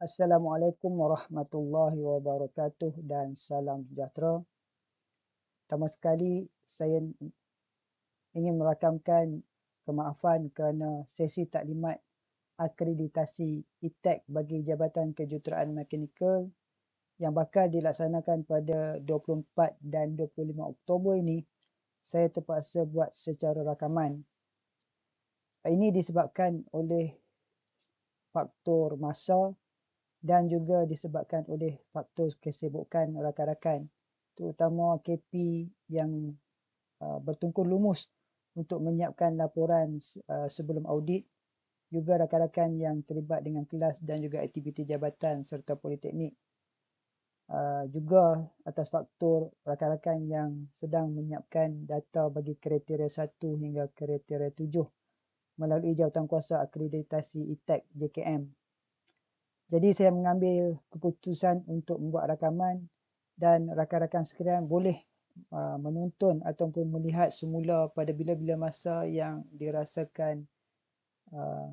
Assalamualaikum warahmatullahi wabarakatuh dan salam sejahtera. Pertama sekali, saya ingin merakamkan kemaafan kerana sesi taklimat akreditasi ITEC e bagi Jabatan Kejuruteraan Mekanikal yang bakal dilaksanakan pada 24 dan 25 Oktober ini saya terpaksa buat secara rakaman. Ini disebabkan oleh faktor masa dan juga disebabkan oleh faktor kesibukan rakan-rakan terutama KP yang uh, bertungkur lumus untuk menyiapkan laporan uh, sebelum audit juga rakan-rakan yang terlibat dengan kelas dan juga aktiviti jabatan serta politeknik uh, juga atas faktor rakan-rakan yang sedang menyiapkan data bagi kriteria 1 hingga kriteria 7 melalui jawatankuasa akreditasi ITEC e JKM jadi saya mengambil keputusan untuk membuat rakaman dan rakan-rakan sekalian boleh uh, menonton ataupun melihat semula pada bila-bila masa yang dirasakan uh,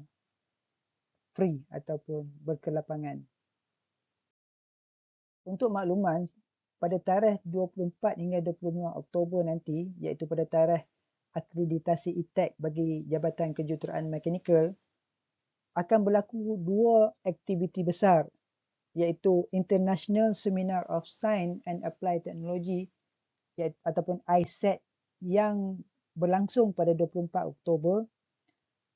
free ataupun berkelapangan. Untuk makluman, pada tarikh 24 hingga 25 Oktober nanti iaitu pada tarikh akreditasi ITEC e bagi Jabatan Kejuruteraan Mekanikal akan berlaku dua aktiviti besar iaitu International Seminar of Science and Applied Technology iaitu, ataupun ISET yang berlangsung pada 24 Oktober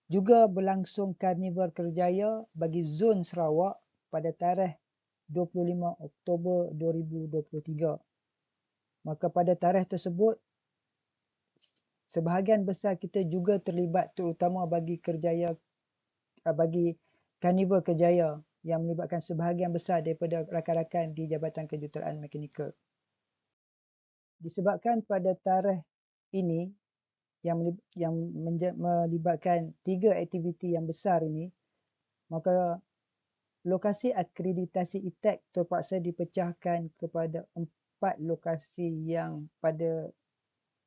juga berlangsung Karnival Kerjaya bagi Zon Sarawak pada tarikh 25 Oktober 2023. Maka pada tarikh tersebut, sebahagian besar kita juga terlibat terutama bagi kerjaya Uh, bagi karnival kejaya yang melibatkan sebahagian besar daripada rakan-rakan di Jabatan Kejuruteraan Mekanikal. Disebabkan pada tarikh ini yang yang melibatkan tiga aktiviti yang besar ini, maka lokasi akreditasi ITEK e terpaksa dipecahkan kepada empat lokasi yang pada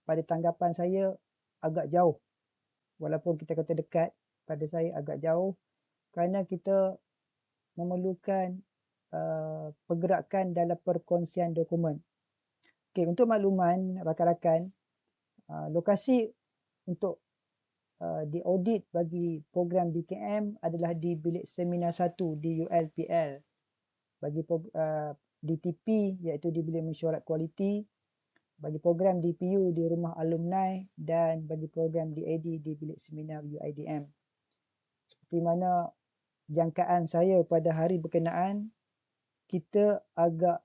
pada tanggapan saya agak jauh. Walaupun kita kata dekat, pada saya agak jauh kerana kita memerlukan uh, pergerakan dalam perkongsian dokumen. Okey, untuk makluman rakan-rakan, uh, lokasi untuk uh, diaudit bagi program BKM adalah di bilik seminar 1 di ULPL bagi uh, DTP iaitu di bilik mesyuarat kualiti bagi program DPU di rumah alumni dan bagi program DAD di bilik seminar UIDM di mana jangkaan saya pada hari berkenaan kita agak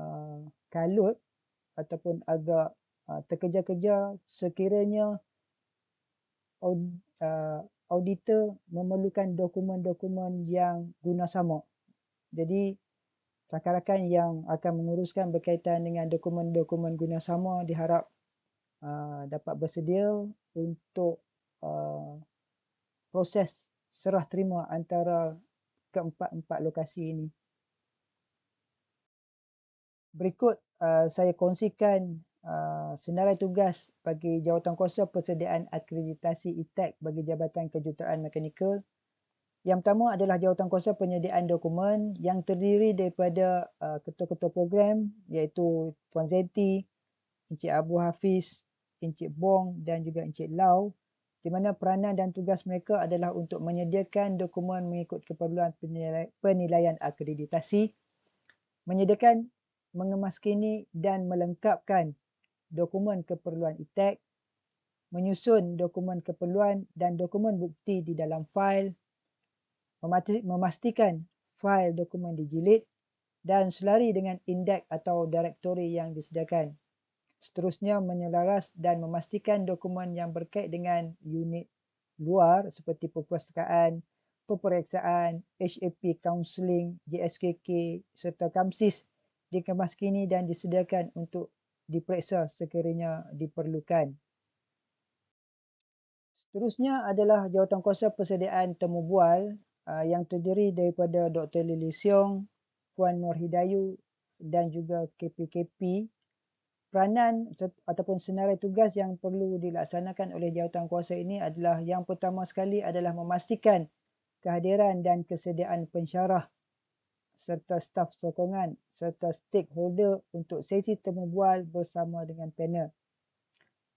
uh, kalut ataupun agak uh, terkeja-keja sekiranya aud, uh, auditor memerlukan dokumen-dokumen yang guna sama. Jadi rakan-rakan yang akan menguruskan berkaitan dengan dokumen-dokumen guna sama diharap uh, dapat bersedia untuk uh, proses serah terima antara keempat-empat lokasi ini. Berikut uh, saya kongsikan uh, senarai tugas bagi jawatan kuasa persediaan akreditasi ITEC e bagi Jabatan kejuruteraan Mekanikal. Yang pertama adalah jawatan kuasa penyediaan dokumen yang terdiri daripada uh, ketua-ketua uh, program iaitu Puan Zenti, Encik Abu Hafiz, Encik Bong dan juga Encik Lau di mana peranan dan tugas mereka adalah untuk menyediakan dokumen mengikut keperluan penilaian akreditasi, menyediakan mengemaskini dan melengkapkan dokumen keperluan ITEC, e menyusun dokumen keperluan dan dokumen bukti di dalam fail, memastikan fail dokumen dijilid dan selari dengan indeks atau direktori yang disediakan seterusnya menyelaras dan memastikan dokumen yang berkait dengan unit luar seperti perpustakaan, peperiksaan, HAP counselling, JSKK serta KAMSIS dikemas kini dan disediakan untuk diperiksa sekiranya diperlukan. Seterusnya adalah jawatankuasa persediaan temu bual ah, yang terdiri daripada Dr. Lily Siong, Puan Nur Hidayu dan juga KPKP -KP peranan ataupun senarai tugas yang perlu dilaksanakan oleh jawatankuasa ini adalah yang pertama sekali adalah memastikan kehadiran dan kesediaan pensyarah serta staf sokongan serta stakeholder untuk sesi temu bual bersama dengan panel.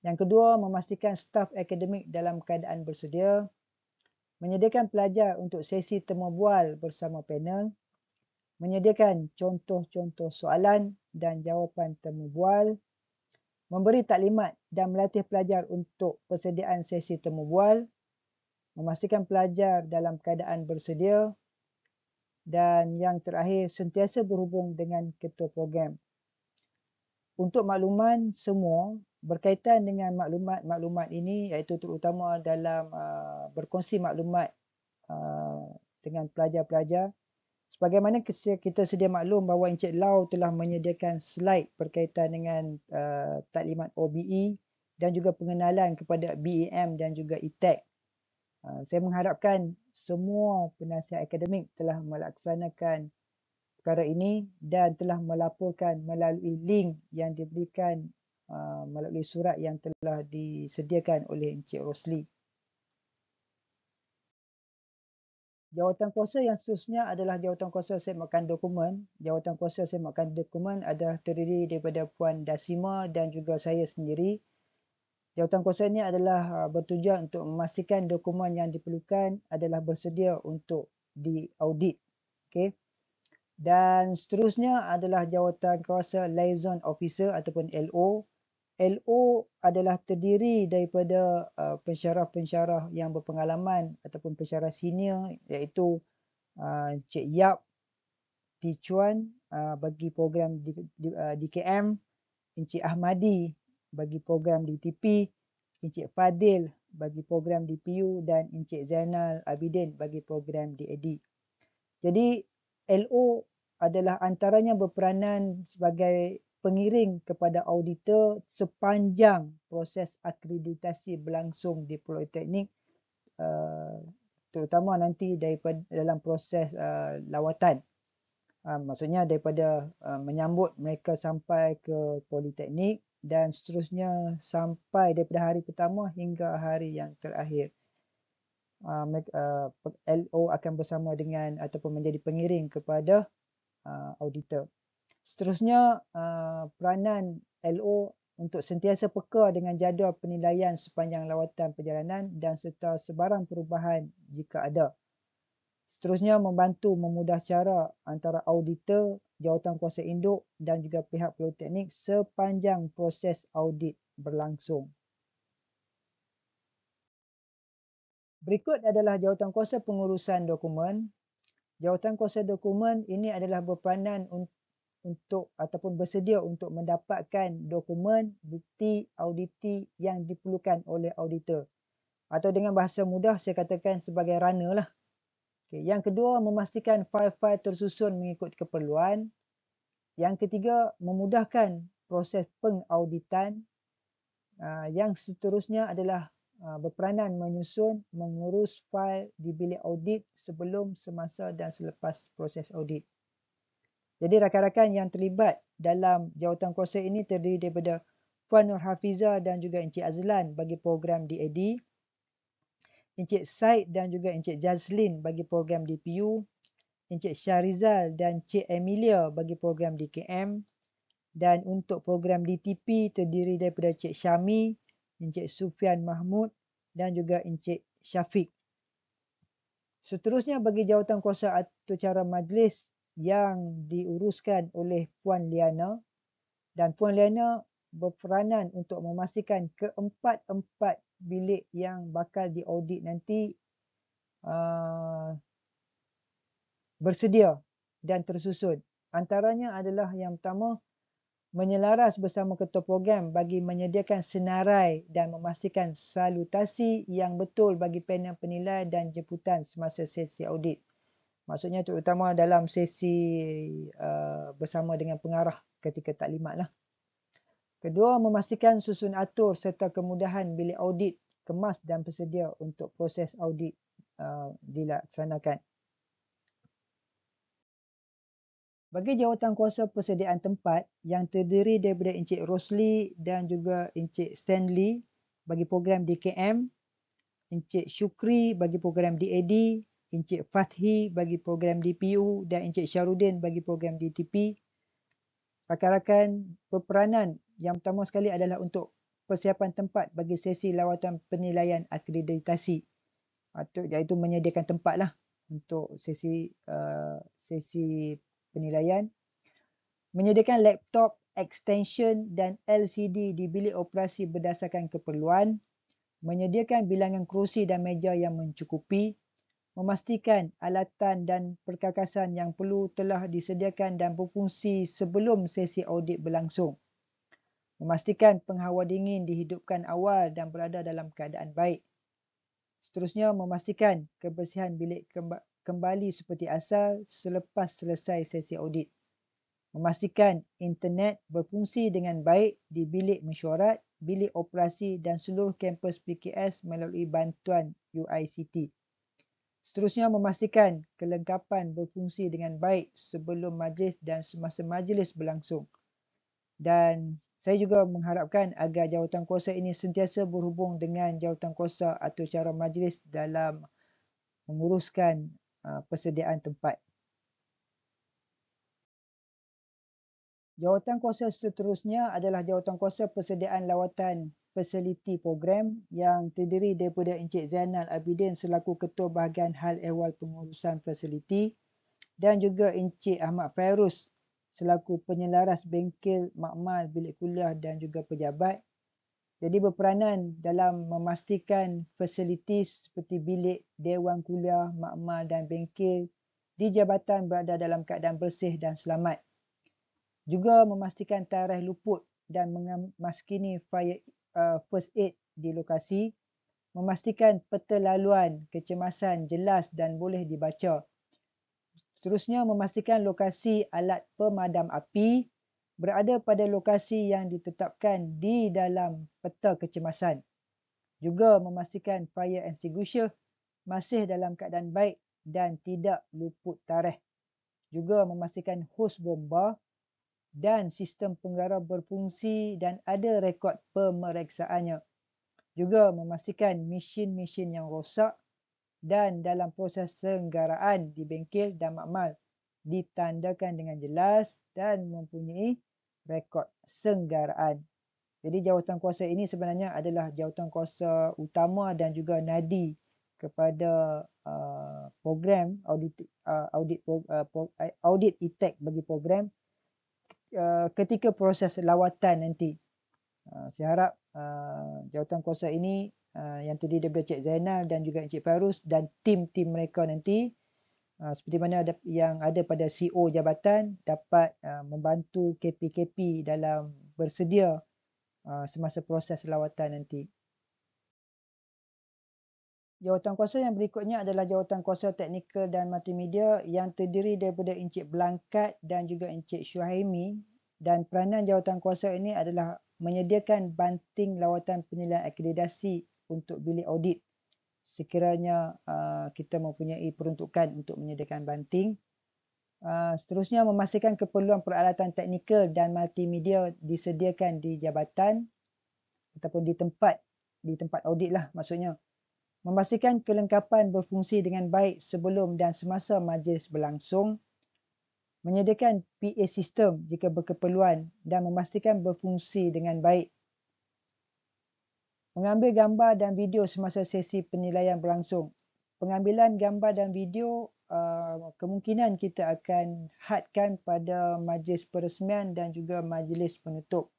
Yang kedua, memastikan staf akademik dalam keadaan bersedia menyediakan pelajar untuk sesi temu bual bersama panel menyediakan contoh-contoh soalan dan jawapan temu bual memberi taklimat dan melatih pelajar untuk persediaan sesi temu bual, memastikan pelajar dalam keadaan bersedia dan yang terakhir sentiasa berhubung dengan ketua program. Untuk makluman semua berkaitan dengan maklumat-maklumat ini iaitu terutama dalam uh, berkongsi maklumat uh, dengan pelajar-pelajar Sebagaimana kita sedia maklum bahawa Encik Lau telah menyediakan slide berkaitan dengan uh, taklimat OBE dan juga pengenalan kepada BEM dan juga ETEC. Uh, saya mengharapkan semua penasihat akademik telah melaksanakan perkara ini dan telah melaporkan melalui link yang diberikan uh, melalui surat yang telah disediakan oleh Encik Rosli. Uh, Jawatan kuasa yang seterusnya adalah jawatan kuasa semakan dokumen. Jawatan kuasa semakan dokumen adalah terdiri daripada Puan Dasima dan juga saya sendiri. Jawatan kuasa ini adalah uh, bertujuan untuk memastikan dokumen yang diperlukan adalah bersedia untuk diaudit. Okay. Dan seterusnya adalah jawatan kuasa liaison officer ataupun LO. LO adalah terdiri daripada uh, pensyarah-pensyarah yang berpengalaman ataupun pensyarah senior iaitu uh, Cik Yap, Tichuan uh, bagi program di, di, uh, DKM, Encik Ahmadi bagi program DTP, Encik Fadil bagi program DPU dan Encik Zainal Abidin bagi program DAD. Jadi LO adalah antaranya berperanan sebagai pengiring kepada auditor sepanjang proses akreditasi berlangsung di politeknik uh, terutama nanti daripada dalam proses uh, lawatan uh, maksudnya daripada uh, menyambut mereka sampai ke politeknik dan seterusnya sampai daripada hari pertama hingga hari yang terakhir uh, uh, LO akan bersama dengan ataupun menjadi pengiring kepada uh, auditor Seterusnya, uh, peranan LO untuk sentiasa peka dengan jadual penilaian sepanjang lawatan perjalanan dan serta sebarang perubahan jika ada. Seterusnya, membantu memudah cara antara auditor, jawatan kuasa induk dan juga pihak politeknik sepanjang proses audit berlangsung. Berikut adalah jawatan kuasa pengurusan dokumen. Jawatan kuasa dokumen ini adalah berperanan untuk untuk ataupun bersedia untuk mendapatkan dokumen bukti auditi yang diperlukan oleh auditor. Atau dengan bahasa mudah saya katakan sebagai runner lah. Okay. Yang kedua, memastikan file-file tersusun mengikut keperluan. Yang ketiga, memudahkan proses pengauditan. Ah, yang seterusnya adalah ah, berperanan menyusun, mengurus file di bilik audit sebelum, semasa dan selepas proses audit. Jadi rakan-rakan yang terlibat dalam jawatan kuasa ini terdiri daripada Puan Nur Hafiza dan juga Encik Azlan bagi program DAD. Encik Said dan juga Encik Jazlin bagi program DPU. Encik Syarizal dan Encik Emilia bagi program DKM. Dan untuk program DTP terdiri daripada Encik Syami, Encik Sufian Mahmud dan juga Encik Syafiq. Seterusnya bagi jawatan kuasa atau cara majlis yang diuruskan oleh Puan Liana dan Puan Liana berperanan untuk memastikan keempat-empat bilik yang bakal diaudit nanti uh, bersedia dan tersusun. Antaranya adalah yang pertama menyelaras bersama ketua program bagi menyediakan senarai dan memastikan salutasi yang betul bagi panel penilai dan jemputan semasa sesi audit. Maksudnya terutama dalam sesi uh, bersama dengan pengarah ketika taklimat lah. Kedua, memastikan susun atur serta kemudahan bila audit, kemas dan bersedia untuk proses audit uh, dilaksanakan. Bagi jawatan kuasa persediaan tempat yang terdiri daripada Encik Rosli dan juga Encik Stanley bagi program DKM, Encik Syukri bagi program DAD, Encik Fathi bagi program DPU dan Encik Syarudin bagi program DTP. Rakan-rakan peperanan yang pertama sekali adalah untuk persiapan tempat bagi sesi lawatan penilaian akreditasi. Atau ah, iaitu menyediakan tempatlah untuk sesi uh, sesi penilaian. Menyediakan laptop, extension dan LCD di bilik operasi berdasarkan keperluan. Menyediakan bilangan kerusi dan meja yang mencukupi memastikan alatan dan perkakasan yang perlu telah disediakan dan berfungsi sebelum sesi audit berlangsung. Memastikan penghawa dingin dihidupkan awal dan berada dalam keadaan baik. Seterusnya, memastikan kebersihan bilik kembali seperti asal selepas selesai sesi audit. Memastikan internet berfungsi dengan baik di bilik mesyuarat, bilik operasi dan seluruh kampus PKS melalui bantuan UICT. Seterusnya memastikan kelengkapan berfungsi dengan baik sebelum majlis dan semasa majlis berlangsung. Dan saya juga mengharapkan agar jawatan kuasa ini sentiasa berhubung dengan jawatan kuasa atau cara majlis dalam menguruskan uh, persediaan tempat. Jawatan kuasa seterusnya adalah jawatan kuasa persediaan lawatan Facility Program yang terdiri daripada Encik Zainal Abidin selaku Ketua Bahagian Hal Ehwal Pengurusan Facility dan juga Encik Ahmad Fairuz selaku penyelaras bengkel makmal bilik kuliah dan juga pejabat. Jadi berperanan dalam memastikan fasiliti seperti bilik dewan kuliah, makmal dan bengkel di jabatan berada dalam keadaan bersih dan selamat. Juga memastikan tarikh luput dan mengemaskini fire uh, first aid di lokasi, memastikan peta laluan kecemasan jelas dan boleh dibaca. Terusnya memastikan lokasi alat pemadam api berada pada lokasi yang ditetapkan di dalam peta kecemasan. Juga memastikan fire extinguisher masih dalam keadaan baik dan tidak luput tarikh. Juga memastikan hos bomba dan sistem penggarap berfungsi dan ada rekod pemeriksaannya. Juga memastikan mesin-mesin yang rosak dan dalam proses senggaraan di bengkel dan makmal ditandakan dengan jelas dan mempunyai rekod senggaraan. Jadi jawatan kuasa ini sebenarnya adalah jawatan kuasa utama dan juga nadi kepada uh, program audit uh, audit uh, eh, audit itek e bagi program Uh, ketika proses lawatan nanti. Uh, saya harap uh, jawatan kuasa ini yang terdiri daripada Encik Zainal dan juga Encik Farus dan tim-tim mereka nanti seperti mana yang ada pada CEO jabatan dapat membantu KPKP dalam bersedia semasa proses lawatan nanti. Jawatan kuasa yang berikutnya adalah jawatan kuasa teknikal dan multimedia yang terdiri daripada Encik Belangkat dan juga Encik Syuhaimi dan peranan jawatan kuasa ini adalah menyediakan banting lawatan penilaian akreditasi untuk bilik audit sekiranya uh, kita mempunyai peruntukan untuk menyediakan banting. Uh, seterusnya memastikan keperluan peralatan teknikal dan multimedia disediakan di jabatan ataupun di tempat di tempat audit lah maksudnya memastikan kelengkapan berfungsi dengan baik sebelum dan semasa majlis berlangsung, menyediakan PA sistem jika berkeperluan dan memastikan berfungsi dengan baik. Mengambil gambar dan video semasa sesi penilaian berlangsung. Pengambilan gambar dan video uh, kemungkinan kita akan hadkan pada majlis peresmian dan juga majlis penutup.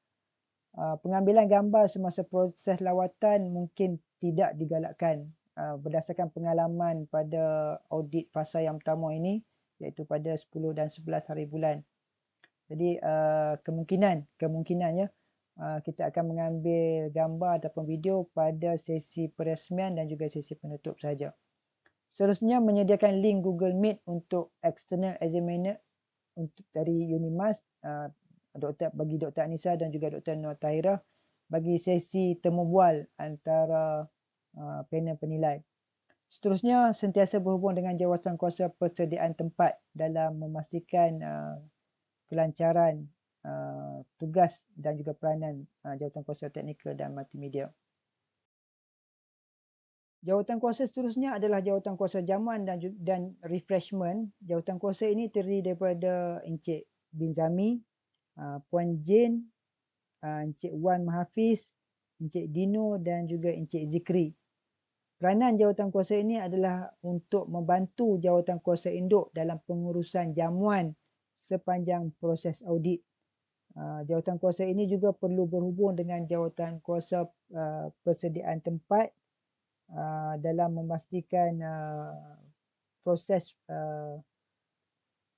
Uh, pengambilan gambar semasa proses lawatan mungkin tidak digalakkan uh, berdasarkan pengalaman pada audit fasa yang pertama ini iaitu pada 10 dan 11 hari bulan. Jadi uh, kemungkinan kemungkinannya uh, kita akan mengambil gambar ataupun video pada sesi peresmian dan juga sesi penutup saja. Seterusnya menyediakan link Google Meet untuk external examiner untuk dari Unimas Dr. bagi Dr. Anisa dan juga Dr. Noor Tahira bagi sesi temu bual antara uh, panel penilai. Seterusnya, sentiasa berhubung dengan jawatan kuasa persediaan tempat dalam memastikan uh, kelancaran uh, tugas dan juga peranan jawatan kuasa teknikal dan multimedia. Jawatan kuasa seterusnya adalah jawatankuasa jaman dan dan refreshment. Jawatan kuasa ini terdiri daripada Encik Bin Zami, Puan Jane Ah, Encik Wan Mahafiz, Encik Dino dan juga Encik Zikri. Peranan jawatan kuasa ini adalah untuk membantu jawatan kuasa induk dalam pengurusan jamuan sepanjang proses audit. Ah, jawatan kuasa ini juga perlu berhubung dengan jawatan kuasa ah, persediaan tempat dalam memastikan proses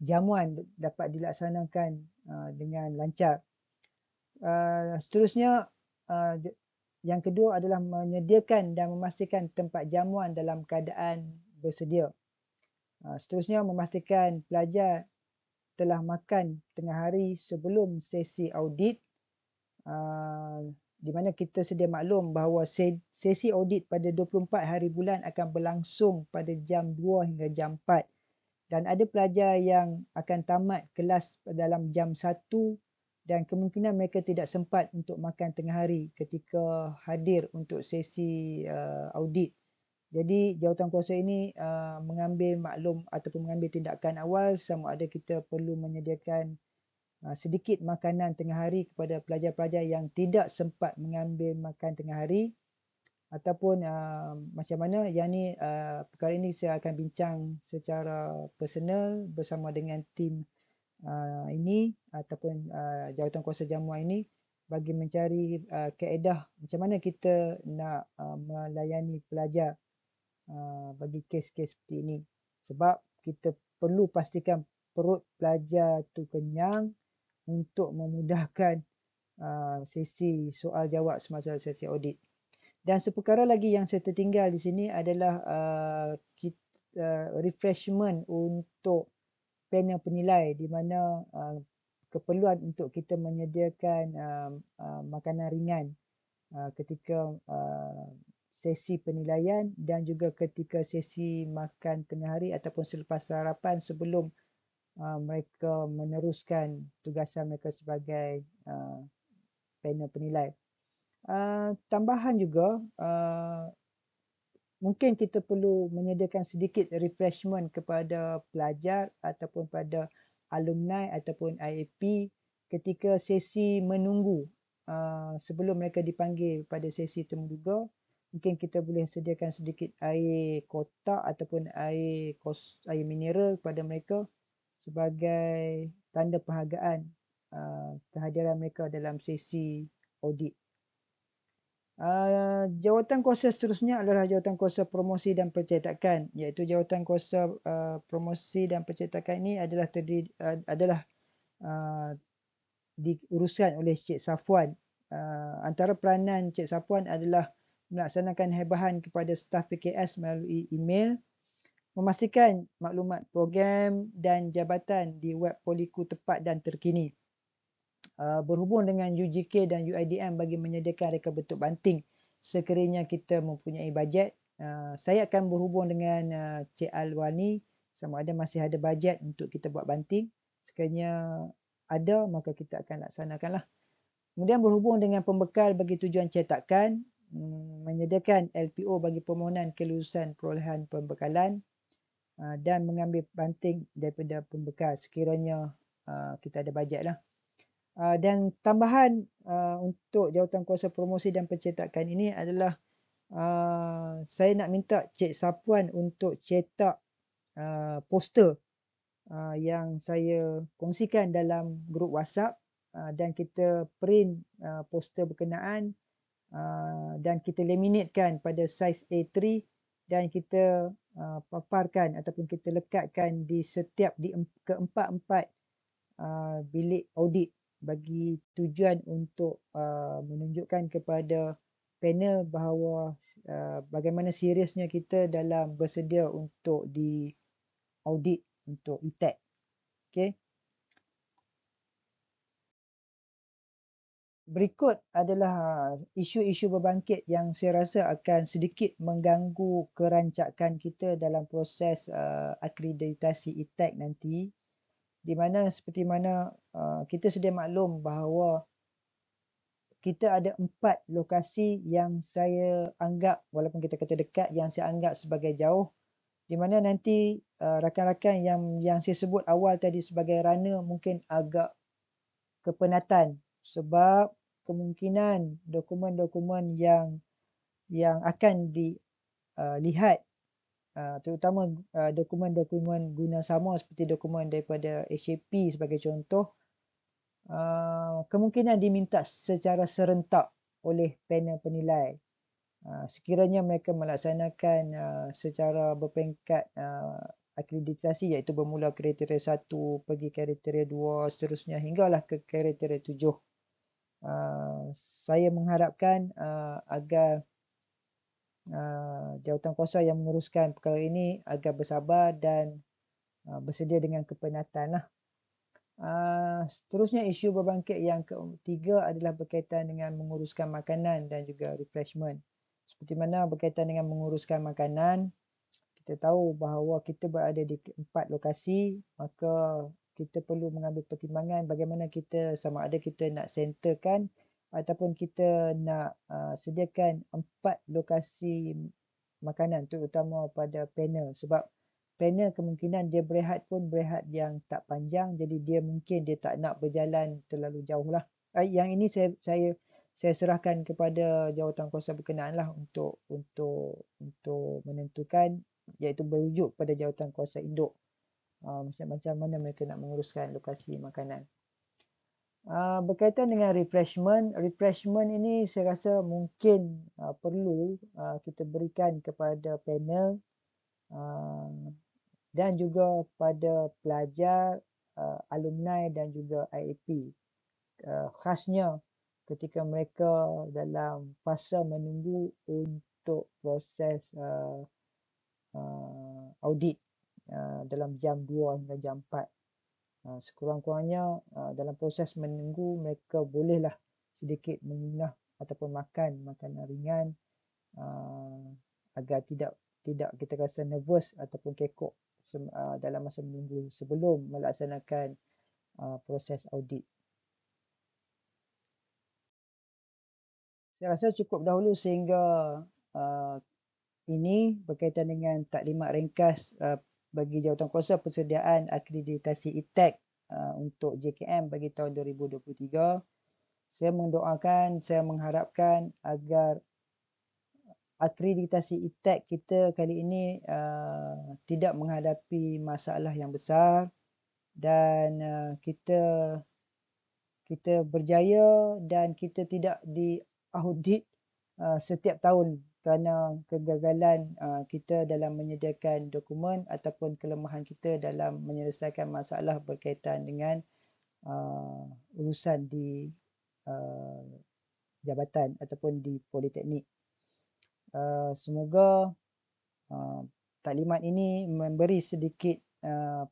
jamuan dapat dilaksanakan dengan lancar uh, seterusnya uh, yang kedua adalah menyediakan dan memastikan tempat jamuan dalam keadaan bersedia. Uh, seterusnya memastikan pelajar telah makan tengah hari sebelum sesi audit uh, di mana kita sedia maklum bahawa sesi audit pada 24 hari bulan akan berlangsung pada jam 2 hingga jam 4 dan ada pelajar yang akan tamat kelas dalam jam dan kemungkinan mereka tidak sempat untuk makan tengah hari ketika hadir untuk sesi uh, audit. Jadi jawatan kuasa ini uh, mengambil maklum ataupun mengambil tindakan awal sama ada kita perlu menyediakan uh, sedikit makanan tengah hari kepada pelajar-pelajar yang tidak sempat mengambil makan tengah hari ataupun uh, macam mana yang ini uh, perkara ini saya akan bincang secara personal bersama dengan tim uh, ini ataupun uh, jawatan kuasa jamuah ini bagi mencari uh, kaedah macam mana kita nak uh, melayani pelajar uh, bagi kes-kes seperti ini. Sebab kita perlu pastikan perut pelajar tu kenyang untuk memudahkan uh, sesi soal jawab semasa sesi audit. Dan seperkara lagi yang saya tertinggal di sini adalah uh, kita, uh, refreshment untuk panel penilai di mana uh, keperluan untuk kita menyediakan uh, uh, makanan ringan uh, ketika uh, sesi penilaian dan juga ketika sesi makan tengah hari ataupun selepas sarapan sebelum uh, mereka meneruskan tugasan mereka sebagai uh, panel penilai. Uh, tambahan juga uh, mungkin kita perlu menyediakan sedikit refreshment kepada pelajar ataupun pada alumni ataupun IAP ketika sesi menunggu uh, sebelum mereka dipanggil pada sesi temuduga mungkin kita boleh sediakan sedikit air kotak ataupun air kos, air mineral kepada mereka sebagai tanda penghargaan uh, kehadiran mereka dalam sesi audit Uh, jawatan kuasa seterusnya adalah jawatan kuasa promosi dan percetakan iaitu jawatan kuasa uh, promosi dan percetakan ini adalah terdiri, uh, adalah uh, diuruskan oleh Cik Safwan uh, antara peranan Cik Safuan adalah melaksanakan hebahan kepada staf PKS melalui email memastikan maklumat program dan jabatan di web poliku tepat dan terkini Uh, berhubung dengan UGK dan UIDM bagi menyediakan reka bentuk banting sekiranya kita mempunyai bajet. Uh, saya akan berhubung dengan uh, Cik Alwani sama ada masih ada bajet untuk kita buat banting. Sekiranya ada maka kita akan laksanakan lah Kemudian berhubung dengan pembekal bagi tujuan cetakan, mm, menyediakan LPO bagi permohonan kelulusan perolehan pembekalan dan mengambil banting daripada pembekal sekiranya kita ada bajet lah. Ah, dan tambahan uh, untuk jawatan kuasa promosi dan pencetakan ini adalah uh, saya nak minta cek Sapuan untuk cetak uh, poster uh, yang saya kongsikan dalam grup WhatsApp uh, dan kita print uh, poster berkenaan uh, dan kita laminatekan pada saiz A3 dan kita uh, paparkan ataupun kita lekatkan di setiap di keempat-empat uh, bilik audit bagi tujuan untuk uh, menunjukkan kepada panel bahawa uh, bagaimana seriusnya kita dalam bersedia untuk di audit untuk ITEC. E okay. Berikut adalah uh, isu-isu berbangkit yang saya rasa akan sedikit mengganggu kerancakan kita dalam proses uh, akreditasi ITEC e nanti di mana seperti mana uh, kita sedia maklum bahawa kita ada empat lokasi yang saya anggap walaupun kita kata dekat yang saya anggap sebagai jauh di mana nanti uh, rakan-rakan yang yang saya sebut awal tadi sebagai runner mungkin agak kepenatan sebab kemungkinan dokumen-dokumen yang yang akan dilihat uh, Ah, terutama ah, dokumen-dokumen guna sama seperti dokumen daripada HAP sebagai contoh ah, kemungkinan diminta secara serentak oleh panel penilai sekiranya mereka melaksanakan secara berpengkat akreditasi iaitu bermula kriteria satu pergi kriteria dua seterusnya hinggalah ke kriteria tujuh saya mengharapkan agar Ah, jawatan kuasa yang menguruskan perkara ini agar bersabar dan uh, bersedia dengan kepenatan. Lah. Uh, seterusnya isu berbangkit yang ketiga adalah berkaitan dengan menguruskan makanan dan juga refreshment. Seperti mana berkaitan dengan menguruskan makanan, kita tahu bahawa kita berada di empat lokasi, maka kita perlu mengambil pertimbangan bagaimana kita sama ada kita nak centerkan ataupun kita nak uh, sediakan empat lokasi makanan terutama pada panel sebab panel kemungkinan dia berehat pun berehat yang tak panjang jadi dia mungkin dia tak nak berjalan terlalu jauh lah. Uh, yang ini saya saya saya serahkan kepada jawatankuasa berkenaan lah untuk untuk untuk menentukan iaitu berujuk pada jawatankuasa induk uh, macam macam mana mereka nak menguruskan lokasi makanan. Ah, berkaitan dengan refreshment, refreshment ini saya rasa mungkin uh, perlu uh, kita berikan kepada panel uh, dan juga pada pelajar, uh, alumni dan juga IAP uh, khasnya ketika mereka dalam fasa menunggu untuk proses uh, uh, audit uh, dalam jam 2 hingga jam 4 Ah, sekurang-kurangnya ah, dalam proses menunggu mereka bolehlah sedikit mengunyah ataupun makan makanan ringan ah, agar tidak tidak kita rasa nervous ataupun kekok dalam masa menunggu sebelum melaksanakan proses audit. Saya rasa cukup dahulu sehingga uh, ini berkaitan dengan taklimat ringkas uh, bagi jawatan kuasa persediaan akreditasi ITEC e uh, untuk JKM bagi tahun 2023. Saya mendoakan, saya mengharapkan agar akreditasi ITEC e kita kali ini uh, tidak menghadapi masalah yang besar dan uh, kita kita berjaya dan kita tidak diaudit setiap tahun kerana kegagalan uh, kita dalam menyediakan dokumen ataupun kelemahan kita dalam menyelesaikan masalah berkaitan dengan uh, urusan di uh, jabatan ataupun di politeknik. Uh, semoga uh, taklimat ini memberi sedikit uh,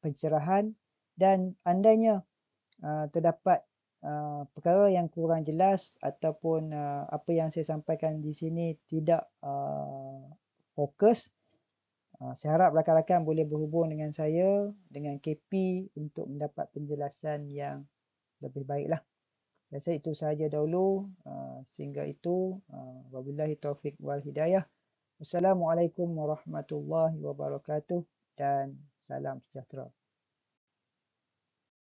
pencerahan dan andainya uh, terdapat uh, perkara yang kurang jelas ataupun uh, apa yang saya sampaikan di sini tidak uh, fokus, uh, saya harap rakan-rakan boleh berhubung dengan saya, dengan KP untuk mendapat penjelasan yang lebih baiklah. Saya rasa itu sahaja dahulu. Uh, sehingga itu, uh, wabillahi taufiq wal hidayah. Assalamualaikum warahmatullahi wabarakatuh dan salam sejahtera.